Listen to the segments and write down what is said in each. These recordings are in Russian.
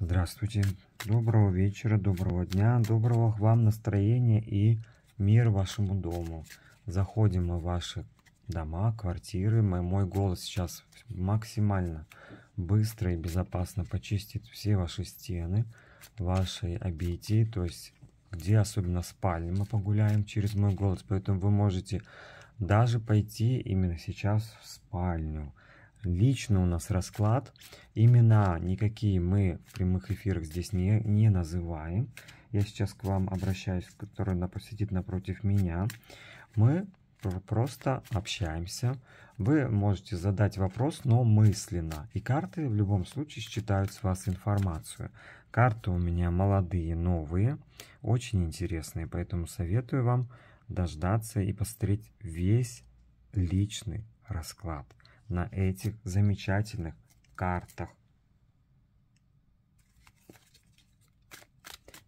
Здравствуйте, доброго вечера, доброго дня, доброго вам настроения и мир вашему дому. Заходим мы в ваши дома, квартиры. Мой, мой голос сейчас максимально быстро и безопасно почистит все ваши стены, ваши обители, то есть где особенно спальни мы погуляем через мой голос. Поэтому вы можете даже пойти именно сейчас в спальню лично у нас расклад. Имена никакие мы в прямых эфирах здесь не, не называем. Я сейчас к вам обращаюсь, который посетит напротив меня. Мы просто общаемся. Вы можете задать вопрос, но мысленно. И карты в любом случае считают с вас информацию. Карты у меня молодые, новые, очень интересные. Поэтому советую вам дождаться и посмотреть весь личный расклад на этих замечательных картах.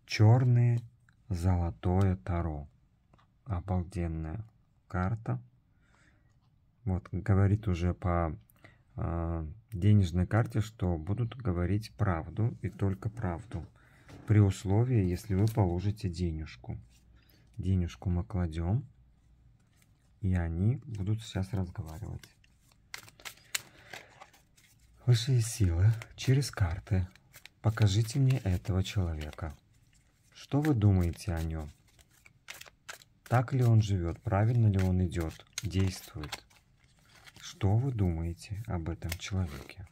Черные золотое таро. Обалденная карта. Вот, говорит уже по э, денежной карте, что будут говорить правду и только правду. При условии, если вы положите денежку. Денежку мы кладем. И они будут сейчас разговаривать. Высшие силы, через карты, покажите мне этого человека. Что вы думаете о нем? Так ли он живет, правильно ли он идет, действует? Что вы думаете об этом человеке?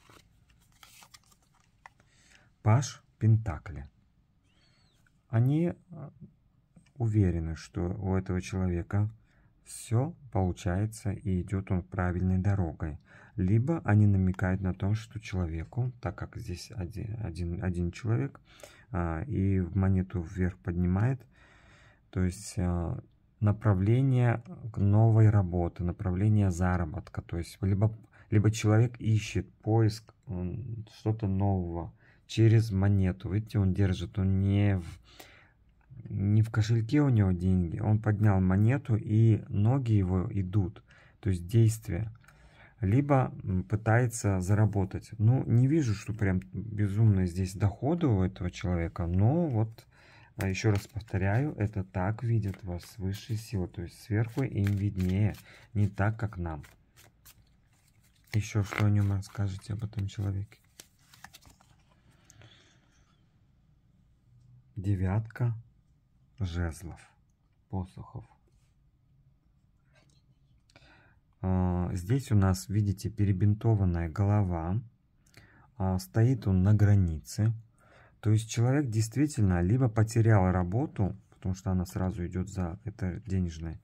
Паш Пентакли. Они э, уверены, что у этого человека все получается и идет он правильной дорогой. Либо они намекают на то, что человеку, так как здесь один, один, один человек, а, и монету вверх поднимает, то есть а, направление новой работе, направление заработка, то есть либо, либо человек ищет поиск что-то нового через монету, видите, он держит, он не в не в кошельке у него деньги, он поднял монету и ноги его идут, то есть действия. Либо пытается заработать. Ну, не вижу, что прям безумно здесь доходы у этого человека, но вот а, еще раз повторяю, это так видят вас высшие силы, то есть сверху им виднее, не так, как нам. Еще что о нем расскажете об этом человеке? Девятка жезлов, посохов. А, здесь у нас, видите, перебинтованная голова. А, стоит он на границе. То есть человек действительно либо потерял работу, потому что она сразу идет за это денежное,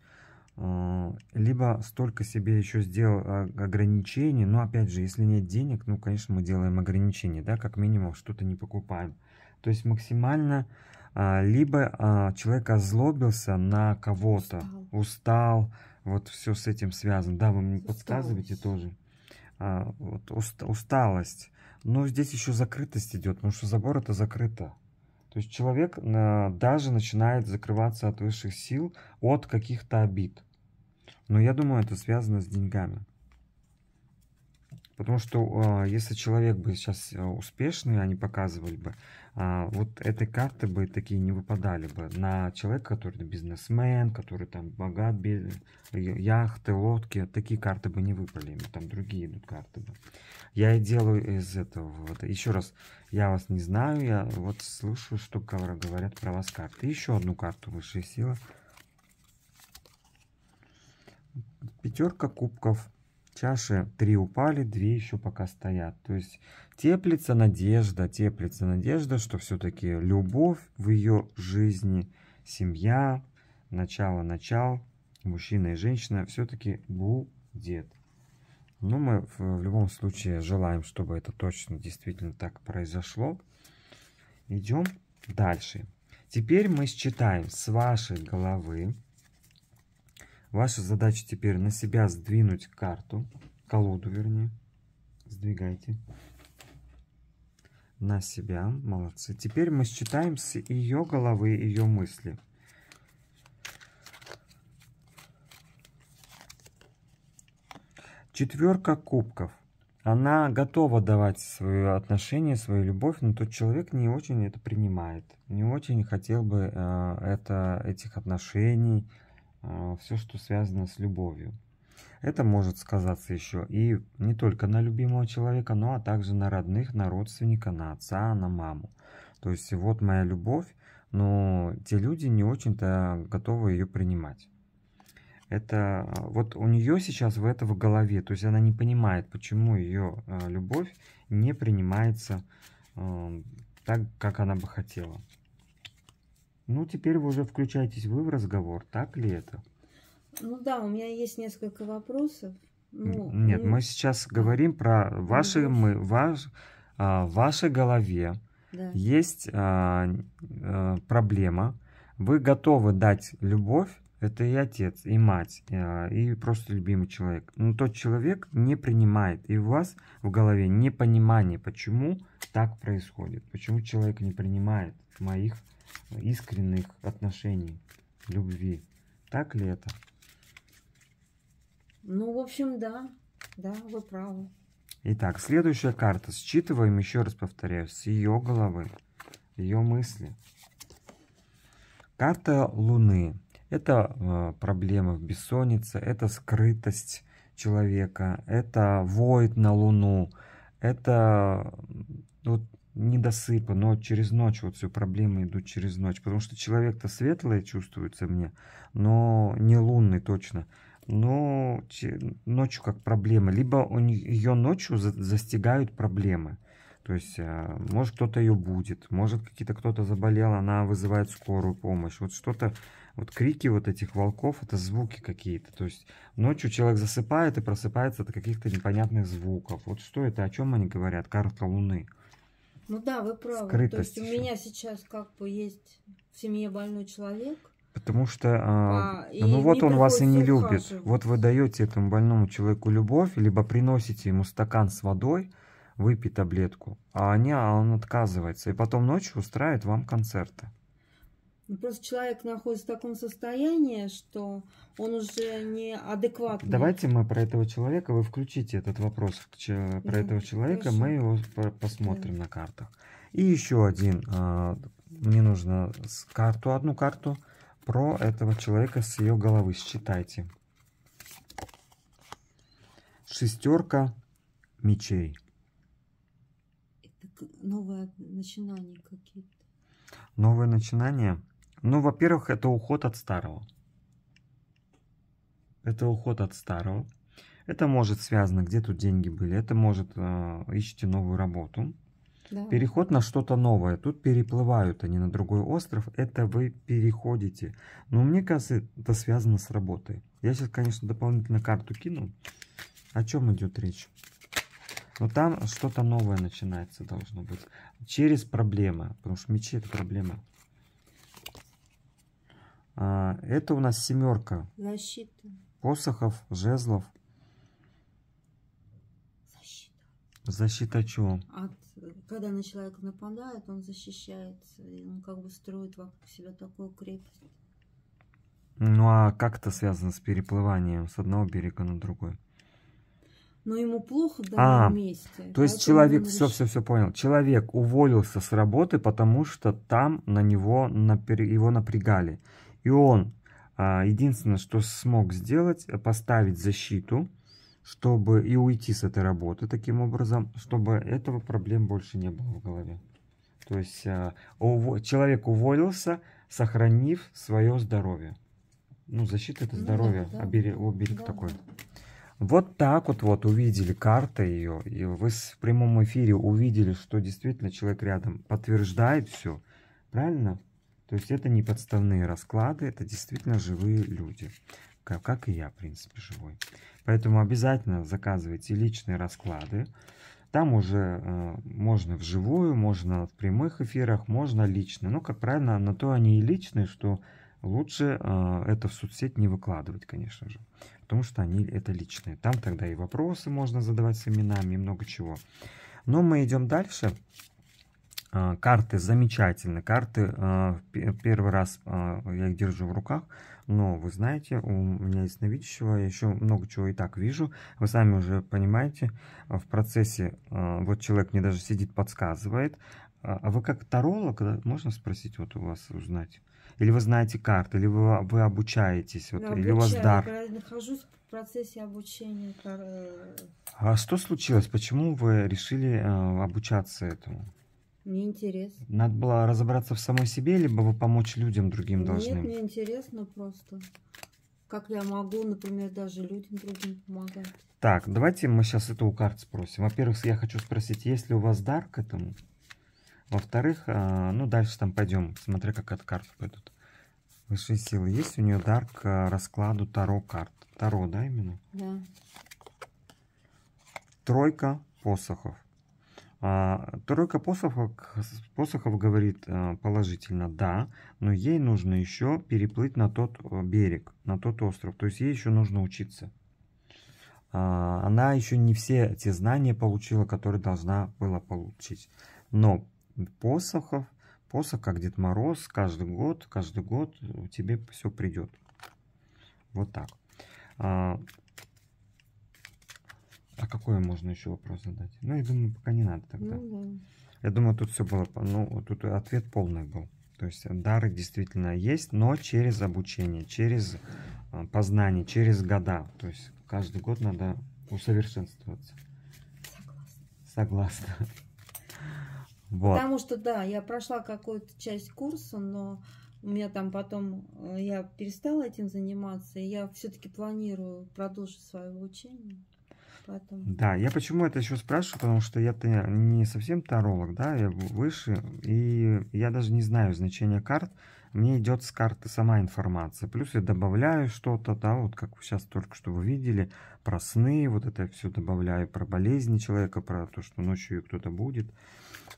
а, либо столько себе еще сделал ограничений. Но опять же, если нет денег, ну, конечно, мы делаем ограничения, да, как минимум что-то не покупаем. То есть максимально а, либо а, человек озлобился на кого-то, устал. устал, вот все с этим связано. Да, вы мне усталость. подсказываете тоже. А, вот, уст, усталость. Но здесь еще закрытость идет, потому что забор это закрыто. То есть человек а, даже начинает закрываться от высших сил, от каких-то обид. Но я думаю, это связано с деньгами. Потому что а, если человек бы сейчас э, успешный, они показывали бы, а, вот этой карты бы такие не выпадали бы на человека, который бизнесмен, который там богат, яхты, лодки, такие карты бы не выпали, ему там другие идут карты бы. Я и делаю из этого вот. Еще раз, я вас не знаю, я вот слышу, что говорят про вас карты. Еще одну карту высшей силы. Пятерка кубков. Чаши три упали, две еще пока стоят. То есть теплится надежда, теплится надежда, что все-таки любовь в ее жизни, семья, начало-начал, мужчина и женщина все-таки будет. Но мы в любом случае желаем, чтобы это точно действительно так произошло. Идем дальше. Теперь мы считаем с вашей головы Ваша задача теперь на себя сдвинуть карту, колоду вернее. Сдвигайте. На себя. Молодцы. Теперь мы считаем с ее головы, ее мысли. Четверка кубков. Она готова давать свое отношение, свою любовь, но тот человек не очень это принимает. Не очень хотел бы э, это, этих отношений, а, все, что связано с любовью. Это может сказаться еще и не только на любимого человека, но а также на родных, на родственника, на отца, на маму. То есть вот моя любовь, но те люди не очень-то готовы ее принимать. Это а, вот у нее сейчас в это в голове, то есть она не понимает, почему ее а, любовь не принимается э, так, как она бы хотела. Ну, теперь вы уже включаетесь вы в разговор, так ли это? Ну да, у меня есть несколько вопросов. Ну, Нет, ну, мы сейчас говорим про ваши, ну, мы, ваш, а, в вашей голове да. есть а, а, проблема. Вы готовы дать любовь, это и отец, и мать, а, и просто любимый человек. Но тот человек не принимает, и у вас в голове непонимание, почему так происходит, почему человек не принимает моих искренних отношений, любви. Так ли это? Ну, в общем, да. Да, вы правы. Итак, следующая карта. Считываем, еще раз повторяю, с ее головы, ее мысли. Карта Луны. Это э, проблемы в бессоннице, это скрытость человека, это воет на Луну, это вот недосыпа, но через ночь вот все проблемы идут через ночь, потому что человек-то светлый чувствуется мне, но не лунный точно, но ночью как проблема, либо он, ее ночью за, застигают проблемы, то есть, а, может кто-то ее будет, может какие-то кто-то заболел, она вызывает скорую помощь, вот что-то, вот крики вот этих волков, это звуки какие-то, то есть ночью человек засыпает и просыпается от каких-то непонятных звуков, вот что это, о чем они говорят, карта луны, ну да, вы правы. Скрытость То есть еще. у меня сейчас как бы есть в семье больной человек. Потому что, а, а, ну вот он вас и не любит. Ухаживать. Вот вы даете этому больному человеку любовь, либо приносите ему стакан с водой, выпей таблетку, а не, а он отказывается. И потом ночью устраивает вам концерты. Ну, просто человек находится в таком состоянии, что он уже не адекватный. Давайте мы про этого человека, вы включите этот вопрос про этого человека, хорошо. мы его посмотрим да. на картах. И еще один, а, мне нужно карту, одну карту про этого человека с ее головы, считайте. Шестерка мечей. Это новое начинание какие-то. Новое начинание – ну, во-первых, это уход от старого. Это уход от старого. Это может связано, где тут деньги были. Это может э, ищите новую работу. Да. Переход на что-то новое. Тут переплывают они на другой остров. Это вы переходите. Но мне кажется, это связано с работой. Я сейчас, конечно, дополнительно карту кину. О чем идет речь? Но там что-то новое начинается должно быть. Через проблемы. Потому что мечи это проблема. А, это у нас семерка. Защита. Посохов, жезлов. Защита. Защита чего? От, когда на человека нападает, он защищается. И он как бы строит вокруг себя такую крепость. Ну а как это связано с переплыванием с одного берега на другой? но ему плохо в данном а, месте. То есть человек, все, все, все понял. Человек уволился с работы, потому что там на него напер, его напрягали. И он а, единственное, что смог сделать, э, поставить защиту, чтобы и уйти с этой работы таким образом, чтобы этого проблем больше не было в голове. То есть э, человек уволился, сохранив свое здоровье. Ну, защита это здоровье, ну, да, да. оберег, оберег да. такой. Вот так вот, вот увидели карта ее, и вы в прямом эфире увидели, что действительно человек рядом подтверждает все, правильно? То есть это не подставные расклады, это действительно живые люди. Как, как и я, в принципе, живой. Поэтому обязательно заказывайте личные расклады. Там уже э, можно вживую, можно в прямых эфирах, можно лично. Ну, как правильно, на то они и личные, что лучше э, это в соцсеть не выкладывать, конечно же. Потому что они это личные. Там тогда и вопросы можно задавать с именами, и много чего. Но мы идем дальше. Дальше. Э, карты замечательные. Карты э, первый раз э, я их держу в руках. Но вы знаете, у меня ясновидящего я еще много чего и так вижу. Вы сами уже понимаете, в процессе вот человек мне даже сидит, подсказывает. А, а вы как таролог, можно спросить вот у вас узнать? Или вы знаете карты, или вы, вы обучаетесь, вот, обучаю, или у вас дар? Я нахожусь в процессе обучения. А что случилось? Почему вы решили обучаться этому? Мне интересно. Надо было разобраться в самой себе, либо вы помочь людям другим Нет, должны? Нет, мне интересно просто. Как я могу, например, даже людям другим помогать. Так, давайте мы сейчас это у карт спросим. Во-первых, я хочу спросить, есть ли у вас дар к этому? Во-вторых, а, ну дальше там пойдем, смотря как от карт пойдут. Высшие силы. Есть у нее дар к раскладу Таро карт? Таро, да, именно? Да. Тройка посохов. А, тройка посохов, посохов говорит э, положительно «да», но ей нужно еще переплыть на тот э, берег, на тот остров. То есть ей еще нужно учиться. А, она еще не все те знания получила, которые должна была получить. Но посохов, посох как Дед Мороз, каждый год, каждый год э, тебе все придет. Вот так. А, а какой можно еще вопрос задать? Ну, я думаю, пока не надо тогда. Ну, да. Я думаю, тут все было, ну, тут ответ полный был. То есть э, дары действительно есть, но через обучение, через э, познание, через года. То есть каждый год надо усовершенствоваться. Согласна. Согласна. Вот. Потому что, да, я прошла какую-то часть курса, но у меня там потом, э, я перестала этим заниматься, и я все-таки планирую продолжить свое обучение. Поэтому... Да, я почему это еще спрашиваю, потому что я-то не совсем таролог, да, я выше, и я даже не знаю значения карт. Мне идет с карты сама информация. Плюс я добавляю что-то, да, вот как сейчас только что вы видели, про сны, вот это я все добавляю, про болезни человека, про то, что ночью кто-то будет.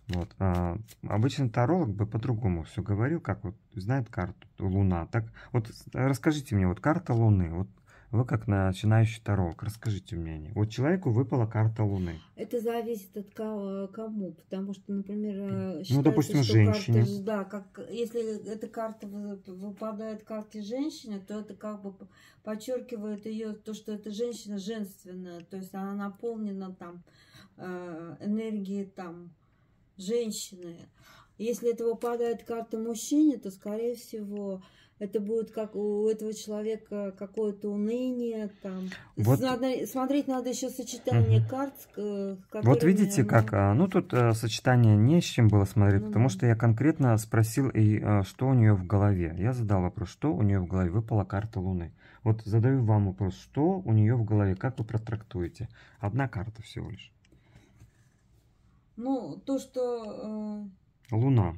Вот. А, обычно таролог бы по-другому все говорил, как вот знает карту Луна. Так вот расскажите мне, вот карта Луны, вот вы как начинающий таролог, расскажите мне Вот человеку выпала карта Луны. Это зависит от э, кому, потому что, например, э, ну, считается, ну, допустим, что женщине. Карты, да, как, если эта карта выпадает карте женщины, то это как бы подчеркивает ее то, что эта женщина женственная, то есть она наполнена там э, энергией там женщины. Если это выпадает карта мужчине, то, скорее всего, это будет как у этого человека какое-то уныние. Там. Вот. Надо, смотреть надо еще сочетание угу. карт. Вот видите, она... как, а, ну тут э, сочетание не с чем было смотреть, ну, потому да. что я конкретно спросил, и, э, что у нее в голове. Я задал вопрос, что у нее в голове, выпала карта Луны. Вот задаю вам вопрос, что у нее в голове, как вы протрактуете? Одна карта всего лишь. Ну, то, что... Э... Луна.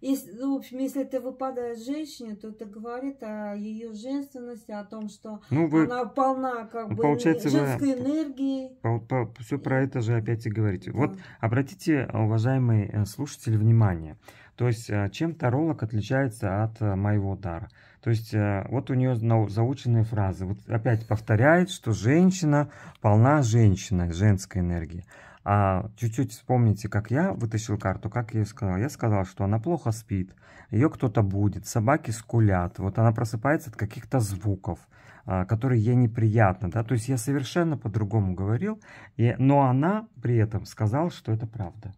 Если, ну, в общем, если это выпадает женщине, то это говорит о ее женственности, о том, что ну, вы... она полна как бы женской вы... энергии. По, по, все про это же опять и говорите. Да. Вот обратите, э, уважаемые э, слушатели, внимание. То есть, э, чем таролог отличается от моего дара? То есть, вот у нее заученные фразы. Вот опять повторяет, что женщина полна женщины, женской энергии. А Чуть-чуть вспомните, как я вытащил карту, как я ей сказал. Я сказал, что она плохо спит, ее кто-то будет, собаки скулят. Вот она просыпается от каких-то звуков, а, которые ей неприятны. Да? То есть я совершенно по-другому говорил, и, но она при этом сказала, что это правда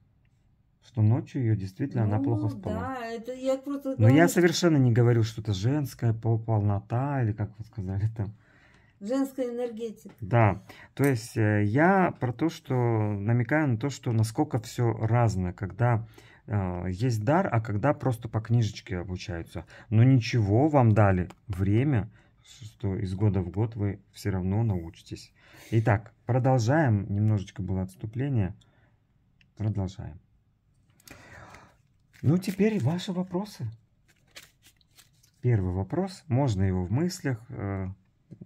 что ночью ее действительно ну, она плохо спала. Да, это я просто. Но я совершенно не говорю, что это женская полнота или как вы сказали там женская энергетика. Да, то есть э, я про то, что намекаю на то, что насколько все разное, когда э, есть дар, а когда просто по книжечке обучаются. Но ничего, вам дали время, что из года в год вы все равно научитесь. Итак, продолжаем. Немножечко было отступление. Продолжаем. Ну, теперь ваши вопросы. Первый вопрос. Можно его в мыслях э,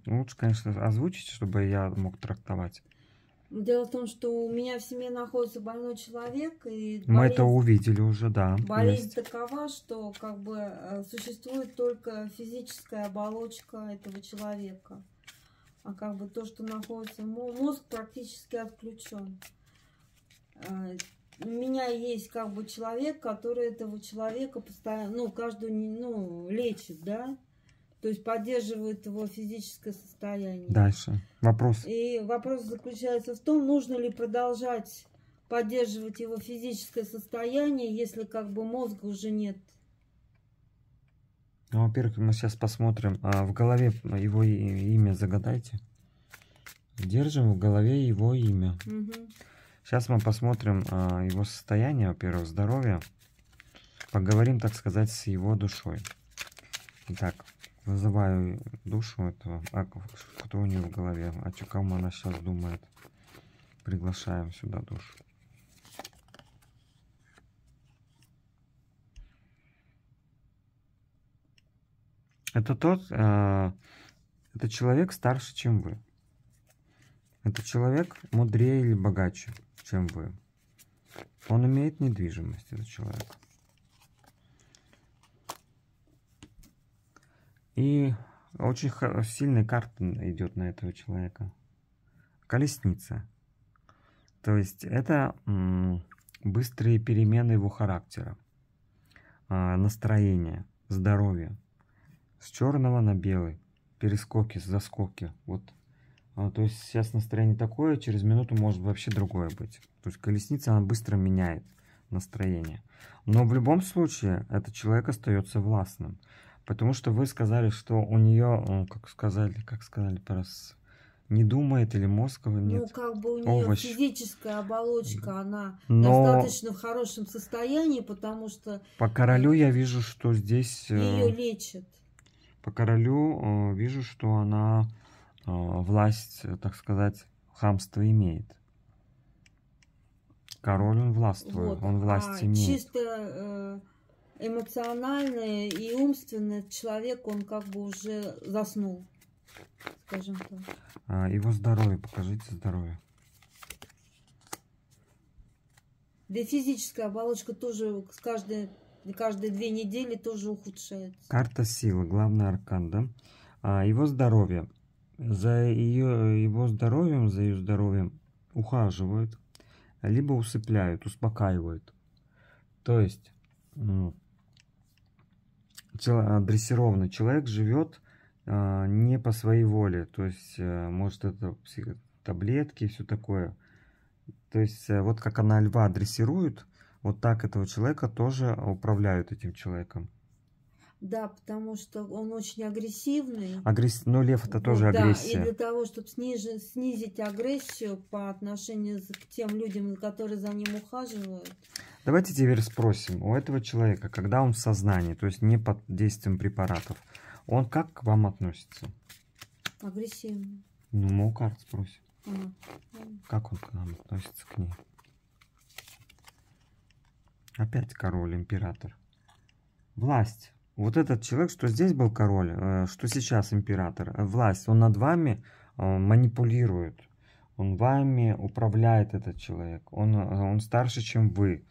Лучше, конечно, озвучить, чтобы я мог трактовать. Дело в том, что у меня в семье находится больной человек. И Мы это увидели уже, да. Болезнь есть. такова, что как бы э, существует только физическая оболочка этого человека. А как бы то, что находится, мозг практически отключен. Э, у меня есть как бы человек, который этого человека постоянно, ну, каждую, ну, лечит, да, то есть поддерживают его физическое состояние. Дальше. Вопрос. И вопрос заключается в том, нужно ли продолжать поддерживать его физическое состояние, если как бы мозга уже нет. Ну, во-первых, мы сейчас посмотрим. А в голове его имя загадайте. Держим в голове его имя. Угу. Сейчас мы посмотрим а, его состояние, во-первых, здоровье. Поговорим, так сказать, с его душой. Итак, Называю душу этого, а, кто у нее в голове, о а чем она сейчас думает. Приглашаем сюда душу. Это тот, э, это человек старше, чем вы. Это человек мудрее или богаче, чем вы. Он имеет недвижимость, этот человек. И очень сильная карта идет на этого человека. Колесница. То есть это быстрые перемены его характера, а, настроения, здоровья. С черного на белый. Перескоки, заскоки. Вот. А, то есть сейчас настроение такое, через минуту может вообще другое быть. То есть колесница, она быстро меняет настроение. Но в любом случае этот человек остается властным. Потому что вы сказали, что у нее, э, как сказали, как сказали про раз, не думает или мозг ну, нет. Ну, как бы у нее Овощ. физическая оболочка, она Но... достаточно в хорошем состоянии, потому что... По королю я вижу, что здесь... Э, Ее лечат. По королю э, вижу, что она власть, так сказать, хамство имеет. Король, он властвует, вот. он власть а, имеет. Чисто эмоциональный и умственный человек, он как бы уже заснул, скажем так. А, его здоровье, покажите здоровье. Да и физическая оболочка тоже с каждой, каждые две недели тоже ухудшается. Карта силы, главный аркан, да? А, его здоровье. За ее, его здоровьем, за ее здоровьем ухаживают, либо усыпляют, успокаивают. То есть, ну, а, дрессированный человек живет а, не по своей воле. То есть, э, может, это таблетки все такое. То есть, э, вот как она льва дрессирует, вот так этого человека тоже управляют этим человеком. Да, потому что он очень агрессивный. Агресс... Ну, лев это тоже да, агрессия. Да, и для того, чтобы снижи... снизить агрессию по отношению к тем людям, которые за ним ухаживают. Давайте теперь спросим, у этого человека, когда он в сознании, то есть не под действием препаратов, он как к вам относится? Агрессивно. Ну, Моукарт спросим. А. Как он к нам относится, к ней? Опять король, император. Власть вот этот человек, что здесь был король, э, что сейчас император, э, власть, он над вами э, манипулирует, он вами управляет этот человек, он, он старше, чем вы.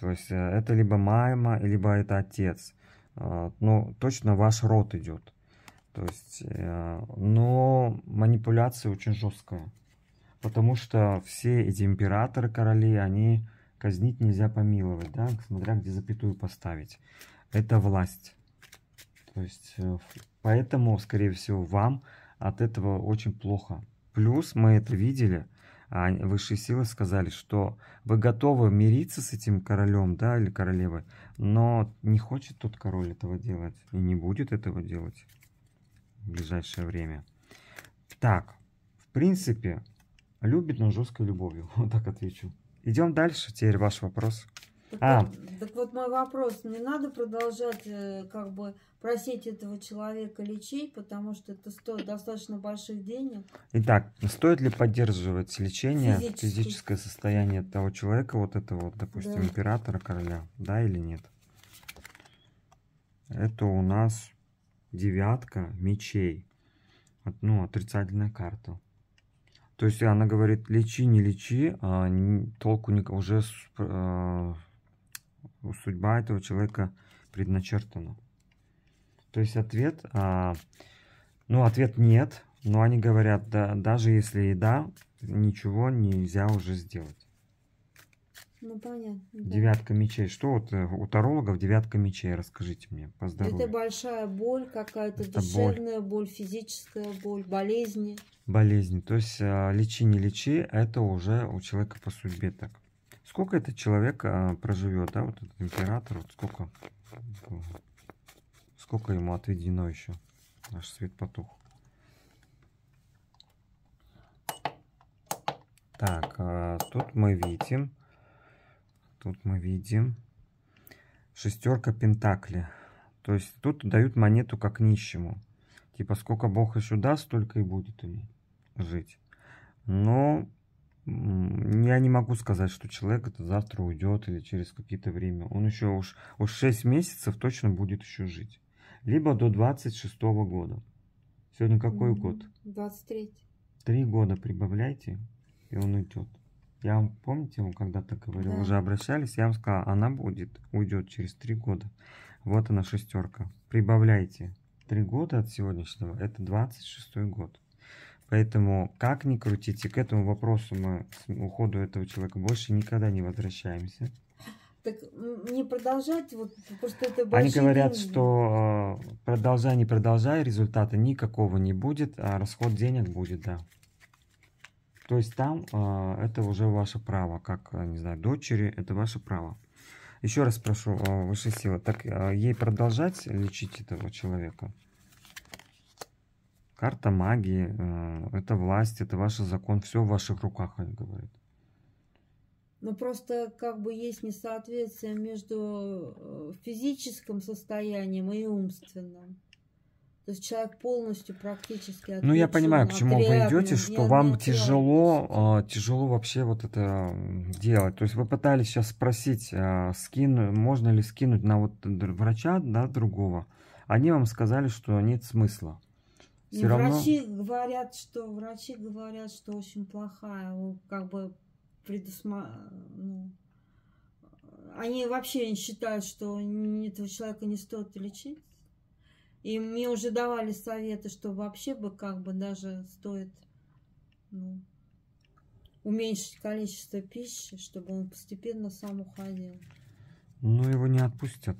То есть это либо мама, либо это отец. Но ну, точно ваш род идет. То есть, но манипуляция очень жесткая. Потому что все эти императоры, короли, они казнить нельзя помиловать, да, смотря где запятую поставить. Это власть. То есть, э, поэтому, скорее всего, вам от этого очень плохо. Плюс мы это видели, а, высшие силы сказали, что вы готовы мириться с этим королем, да, или королевой, но не хочет тот король этого делать и не будет этого делать в ближайшее время. Так, в принципе, любит, но жесткой любовью. Вот так отвечу. Идем дальше, теперь ваш вопрос. А. Так, а. вот, так вот мой вопрос, не надо продолжать э, как бы просить этого человека лечить, потому что это стоит достаточно больших денег. Итак, стоит ли поддерживать лечение, Физически. физическое состояние того человека, вот этого, допустим, да. императора, короля, да или нет? Это у нас девятка мечей, ну, отрицательная карта. То есть она говорит, лечи, не лечи, а толку не, уже э, судьба этого человека предначертана. То есть ответ, а, ну ответ нет, но они говорят, да, даже если и да, ничего нельзя уже сделать. Ну, понятно. Да. Девятка мечей. Что вот э, у тарологов девятка мечей? Расскажите мне по здоровью. Это большая боль какая-то, душевная боль. боль, физическая боль, болезни. Болезни. То есть а, лечи, не лечи, это уже у человека по судьбе так. Сколько этот человек а, проживет, да, вот этот император, вот сколько, сколько ему отведено еще? Наш свет потух. Так, а, тут мы видим, тут мы видим шестерка пентакли. То есть тут дают монету как нищему. Типа сколько Бог еще даст, столько и будет ему жить. Но я не могу сказать, что человек это завтра уйдет или через какие-то время. Он еще уж, уж 6 месяцев точно будет еще жить. Либо до 26 -го года. Сегодня какой mm-hmm. год? 23. Три года прибавляйте, и он уйдет. Я вам, помните, вам когда-то говорил, да. уже обращались, я вам сказала, она будет, уйдет через три года. Вот она шестерка. Прибавляйте. Три года от сегодняшнего, это 26 год. Поэтому, как ни крутите, к этому вопросу мы с уходу этого человека больше никогда не возвращаемся. Так не продолжать, вот просто это большие Они говорят, деньги. что э, продолжай, не продолжай, результата никакого не будет, а расход денег будет, да. То есть там э, это уже ваше право, как, э, не знаю, дочери, это ваше право. Еще раз прошу, э, высшая сила, так ей продолжать лечить этого человека? Карта магии, э, это власть, это ваш закон, все в ваших руках, они говорят. Но ну, просто как бы есть несоответствие между э, физическим состоянием и умственным. То есть человек полностью практически Ну, я понимаю, к чему вы идете, что вам тяжело, э, тяжело вообще вот это делать. То есть вы пытались сейчас спросить, скину, можно ли скинуть на вот врача, да, другого. Они вам сказали, что нет смысла. Все и ну, равно... врачи говорят, что врачи говорят, что очень плохая, ну, как бы предусма... Ну, они вообще считают, что этого человека не стоит лечить. И мне уже давали советы, что вообще бы как бы даже стоит ну, уменьшить количество пищи, чтобы он постепенно сам уходил. Ну, его не отпустят.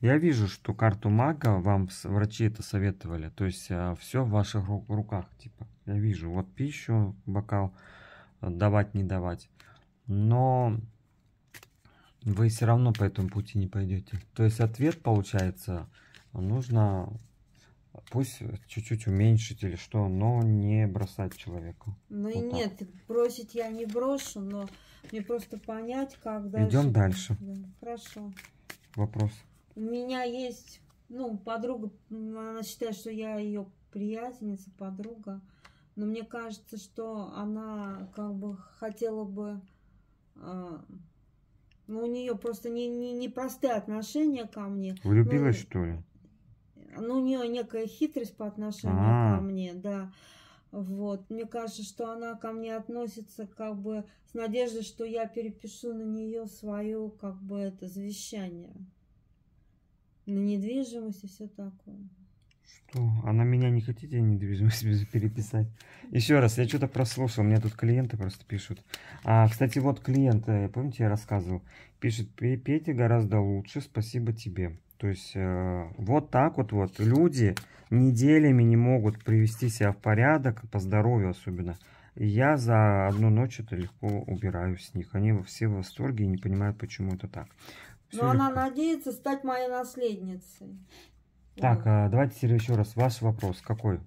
Я вижу, что карту мага вам врачи это советовали. То есть а, все в ваших руках, типа. Я вижу, вот пищу, бокал, э, давать, не давать. Но вы все равно по этому пути не пойдете. То есть ответ получается, нужно пусть чуть-чуть уменьшить или что, но не бросать человеку. Ну вот и нет, так. бросить я не брошу, но мне просто понять, как дальше. Идем дальше. хорошо. Вопрос. У меня есть, ну, подруга, она считает, что я ее приятельница, подруга. Но мне кажется, что она как бы хотела бы... Э, ну, у нее просто не, не, не простые отношения ко мне. Влюбилась, ну, что ли? Ну, у нее некая хитрость по отношению А-а-а. ко мне, да. Вот. Мне кажется, что она ко мне относится как бы с надеждой, что я перепишу на нее свое как бы это завещание. На недвижимость и все такое. Что? А меня не хотите недвижимость переписать? Еще раз, я что-то прослушал, мне тут клиенты просто пишут. А, кстати, вот клиент, э, помните, я рассказывал, пишет, Петя гораздо лучше, спасибо тебе. То есть э, вот так вот вот люди неделями не могут привести себя в порядок, по здоровью особенно. я за одну ночь это легко убираю с них. Они все в восторге и не понимают, почему это так. Но она надеется стать моей наследницей. Так, вот. А давайте, Серега, еще раз. Ваш вопрос какой?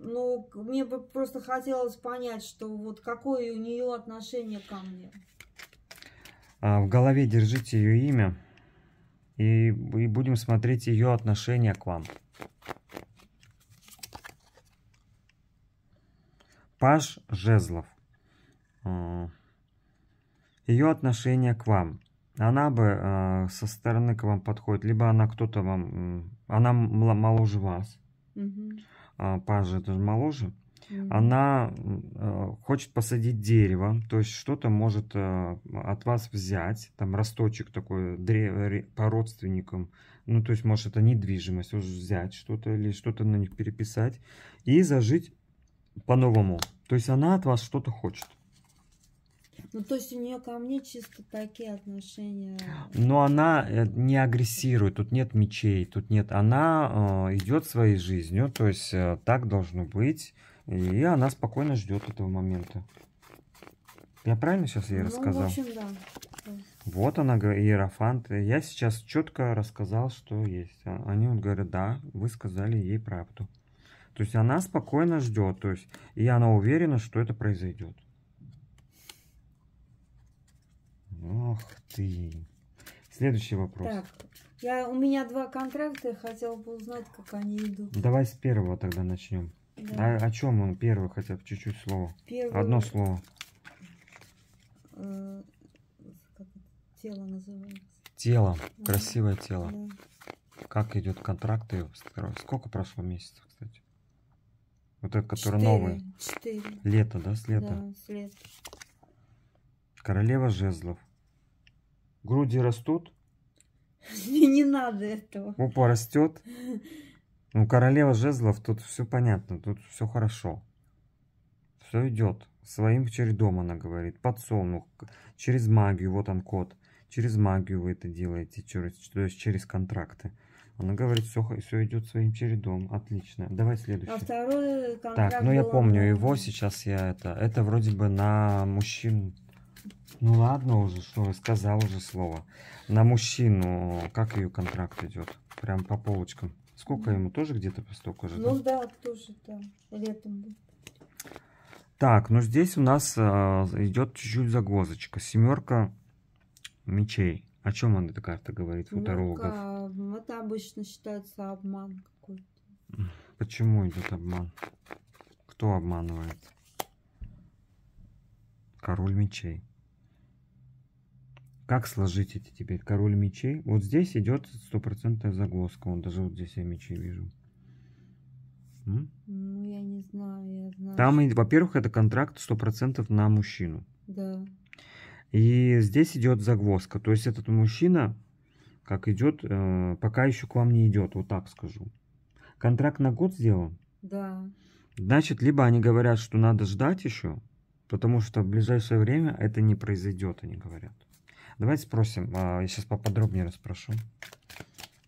Ну, мне бы просто хотелось понять, что вот какое у нее отношение ко мне. А, в голове держите ее имя и, и будем смотреть ее отношение к вам. Паш Жезлов. А, ее отношение к вам она бы э, со стороны к вам подходит, либо она кто-то вам, она моложе вас, угу. А, Пажа это же моложе, угу. она э, хочет посадить дерево, то есть что-то может э, от вас взять, там росточек такой древо, по родственникам, ну то есть может это недвижимость, уже взять что-то или что-то на них переписать и зажить по-новому, то есть она от вас что-то хочет. Ну, то есть у нее ко мне чисто такие отношения. Но она э, не агрессирует, тут нет мечей, тут нет. Она э, идет своей жизнью, то есть э, так должно быть. И она спокойно ждет этого момента. Я правильно сейчас ей ну, рассказал? В общем, да. Вот она, Иерофант. Я сейчас четко рассказал, что есть. А, они вот говорят, да, вы сказали ей правду. То есть она спокойно ждет, то есть, и она уверена, что это произойдет. Ох ты. Следующий вопрос. Так, я, у меня два контракта, я хотела бы узнать, как они идут. Давай с первого тогда начнем. Да. А, о чем он первый, хотя бы чуть-чуть слово? Первый... Одно слово. Э, как тело называется. Тело. Да. Красивое тело. Да. Как идет контракт? И сколько прошло месяцев, кстати? Вот этот, который 4, новый. Четыре. Лето, да, с лета? Да, с лета. Королева жезлов. Груди растут? Мне не надо этого. Опа растет? Ну, королева жезлов, тут все понятно, тут все хорошо. Все идет. Своим чередом она говорит. Подсолнух, через магию, вот он код. Через магию вы это делаете, через, то есть через контракты. Она говорит, все, все идет своим чередом. Отлично. Давай следующий. А второй контракт Так, ну я помню его, сейчас я это... Это вроде бы на мужчин ну ладно уже, что сказал уже слово. На мужчину, как ее контракт идет? Прям по полочкам. Сколько ему? Тоже где-то по столько же? Ну да, да тоже там летом будет. Так, ну здесь у нас э, а, идет чуть-чуть загвоздочка. Семерка мечей. О чем она эта карта говорит? у дорогов. Ну, это обычно считается обман какой-то. Почему идет обман? Кто обманывает? Король мечей как сложить эти теперь? Король мечей. Вот здесь идет стопроцентная загвоздка. Он даже вот здесь я мечи вижу. М? Ну, я не знаю. Я знаю Там, что... во-первых, это контракт сто процентов на мужчину. Да. И здесь идет загвоздка. То есть этот мужчина, как идет, э, пока еще к вам не идет, вот так скажу. Контракт на год сделан? Да. Значит, либо они говорят, что надо ждать еще, потому что в ближайшее время это не произойдет, они говорят. Давайте спросим, а, я сейчас поподробнее расспрошу.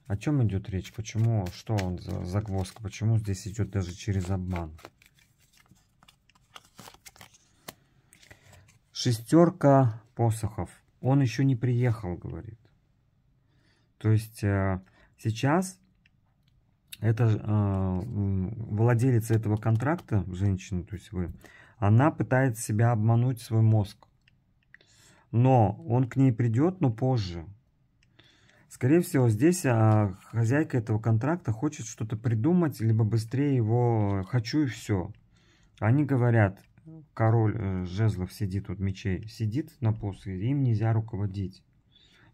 О чем идет речь? Почему, что он за загвоздка? Почему здесь идет даже через обман? Шестерка посохов. Он еще не приехал, говорит. То есть э, сейчас это э, владелец этого контракта, женщина, то есть вы, она пытается себя обмануть свой мозг но он к ней придет, но позже. Скорее всего, здесь а, хозяйка этого контракта хочет что-то придумать, либо быстрее его «хочу и все». Они говорят, король э, жезлов сидит, вот мечей, сидит на посту, им нельзя руководить.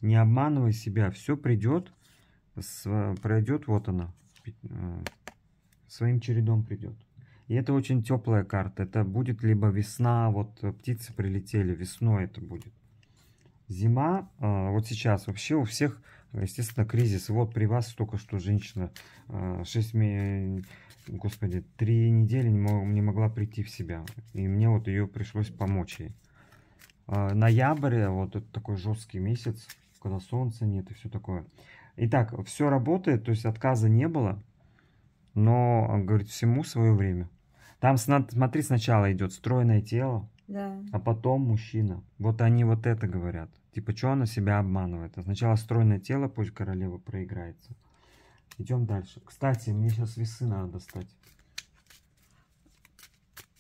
Не обманывай себя, все придет, с, пройдет, вот она, э, своим чередом придет. И это очень теплая карта. Это будет либо весна, вот э, птицы прилетели, весной это будет зима, а, вот сейчас вообще у всех, естественно, кризис. Вот при вас только что женщина 6 а, господи, 3 недели не могла прийти в себя. И мне вот ее пришлось помочь ей. А, ноябрь, вот такой жесткий месяц, когда солнца нет и все такое. Итак, все работает, то есть отказа не было, но, говорит, всему свое время. Там, смотри, сначала идет стройное тело, да. а потом мужчина. Вот они вот это говорят. Типа, что она себя обманывает? А сначала стройное тело, пусть королева проиграется. Идем дальше. Кстати, мне сейчас весы надо достать.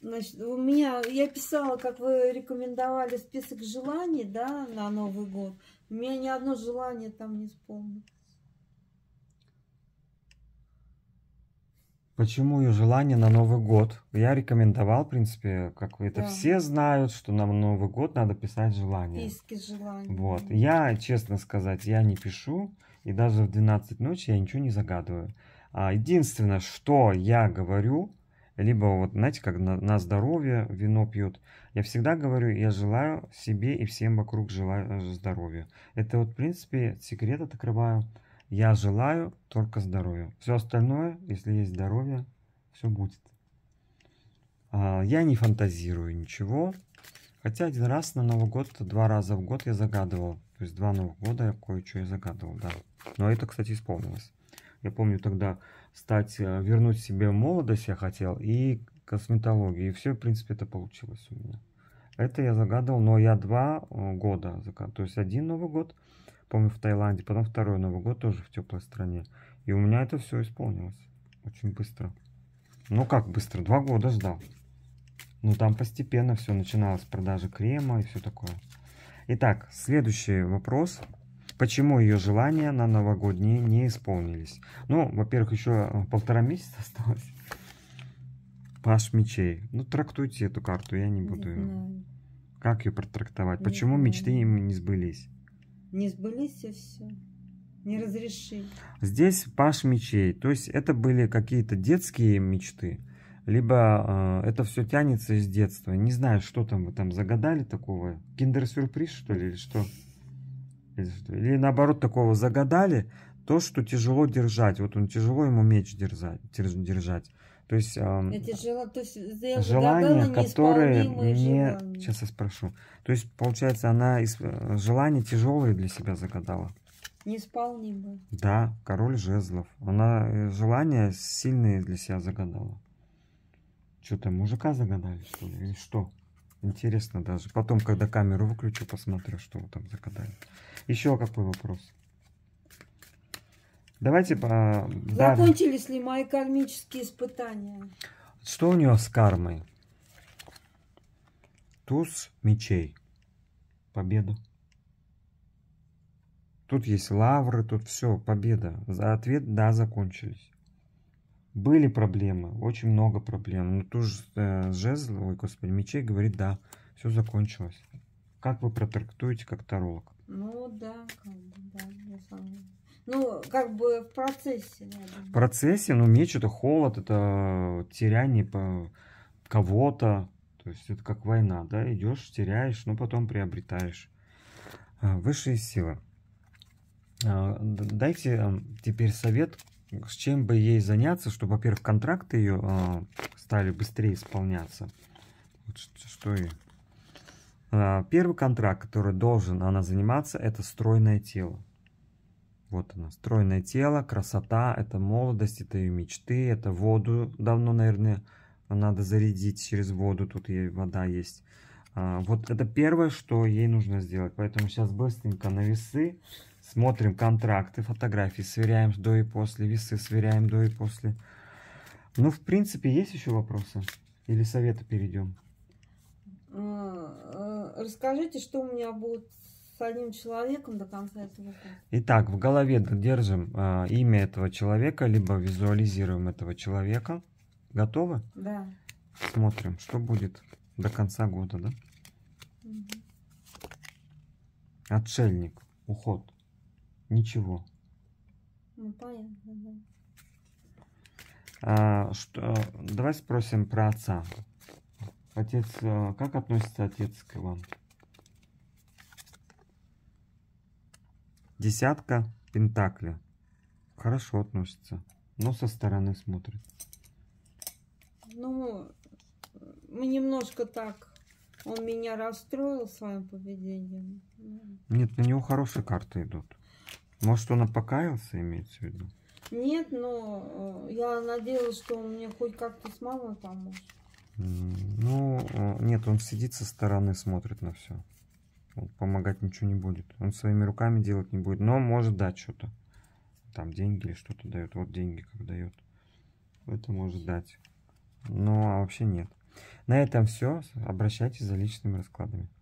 Значит, у меня, я писала, как вы рекомендовали список желаний, да, на Новый год. У меня ни одно желание там не исполнилось. Почему ее желание на Новый год? Я рекомендовал, в принципе, как это да. все знают, что на Новый год надо писать желание. Списки желаний. Вот. Я, честно сказать, я не пишу, и даже в 12 ночи я ничего не загадываю. А единственное, что я говорю, либо вот, знаете, как на, на здоровье вино пьют, я всегда говорю, я желаю себе и всем вокруг желаю э, здоровья. Это вот, в принципе, секрет открываю. Я желаю только здоровья. Все остальное, если есть здоровье, все будет. А, я не фантазирую ничего. Хотя один раз на Новый год, два раза в год я загадывал. То есть два Новых года я кое-что и загадывал, да. Но это, кстати, исполнилось. Я помню тогда стать, э, вернуть себе молодость я хотел и косметологию. И все, в принципе, это получилось у меня. Это я загадывал, но я два э, года загадывал. То есть один Новый год помню, в Таиланде. Потом второй Новый год тоже в теплой стране. И у меня это все исполнилось. Очень быстро. Ну как быстро? Два года ждал. Ну там постепенно все начиналось продажи крема и все такое. Итак, следующий вопрос. Почему ее желания на новогодние не исполнились? Ну, во-первых, еще э, полтора месяца осталось. Паш мечей. Ну, трактуйте эту карту, я не буду. ее. Как ее протрактовать? Почему мечты им не сбылись? не сбылись и все. Не разреши. Здесь паш мечей. То есть это были какие-то детские мечты, либо э, это все тянется из детства. Не знаю, что там вы там загадали такого. Киндер-сюрприз, что ли, или что? Или, что? или наоборот, такого загадали, то, что тяжело держать. Вот он тяжело ему меч держать. держать. То есть, Эти жел... то есть желания, которые не... Сейчас я спрошу. То есть, получается, она из... Э, желания тяжелые для себя загадала? Неисполнимые. Да, король жезлов. Она э, желания сильные для себя загадала. Что-то мужика загадали, что ли? Или что? Интересно даже. Потом, когда камеру выключу, посмотрю, что вы там загадали. Еще какой вопрос? Давайте по... Закончились ли мои кармические испытания? Что у нее с кармой? Туз мечей. Победа. Тут есть лавры, тут все, победа. За ответ да, закончились. Были проблемы, очень много проблем. Но ну, тут же э, жезл, ой, господи, мечей говорит да, все закончилось. Как вы протрактуете как таролог? Ну да, да, я сам. Ну, как бы в процессе. В процессе, но ну, меч это холод, это теряние кого-то. То есть это как война, да, идешь, теряешь, но потом приобретаешь. А, высшие силы. А, дайте а, теперь совет, с чем бы ей заняться, чтобы, во-первых, контракты ее стали быстрее исполняться. Что и Первый контракт, который должен она заниматься, это стройное тело. Вот она, стройное тело, красота, это молодость, это ее мечты, это воду. Давно, наверное, надо зарядить через воду, тут ей вода есть. А, вот это первое, что ей нужно сделать. Поэтому сейчас быстренько на весы смотрим контракты, фотографии, сверяем до и после, весы сверяем до и после. Ну, в принципе, есть еще вопросы? Или советы перейдем? А, а, расскажите, что у меня будет одним человеком до конца этого Итак, в голове держим э, имя этого человека, либо визуализируем этого человека. Готовы? Да. Смотрим, что будет до конца года, да? Угу. Отшельник, уход, ничего. Ну, понятно, да. А, что, давай спросим про отца. Отец, а, как относится отец к вам? Десятка Пентакля. Хорошо относится. Но со стороны смотрит. Ну, немножко так... Он меня расстроил своим поведением. Нет, на него хорошие карты идут. Может, он опокаялся, имеется в виду? Нет, но э, я надеялась, что он мне хоть как-то с мамой поможет. Ну, э, нет, он сидит со стороны, смотрит на все помогать ничего не будет. Он своими руками делать не будет, но может дать что-то. Там деньги или что-то дает. Вот деньги как дает. Это может дать. Но ну, а вообще нет. На этом все. Обращайтесь за личными раскладами.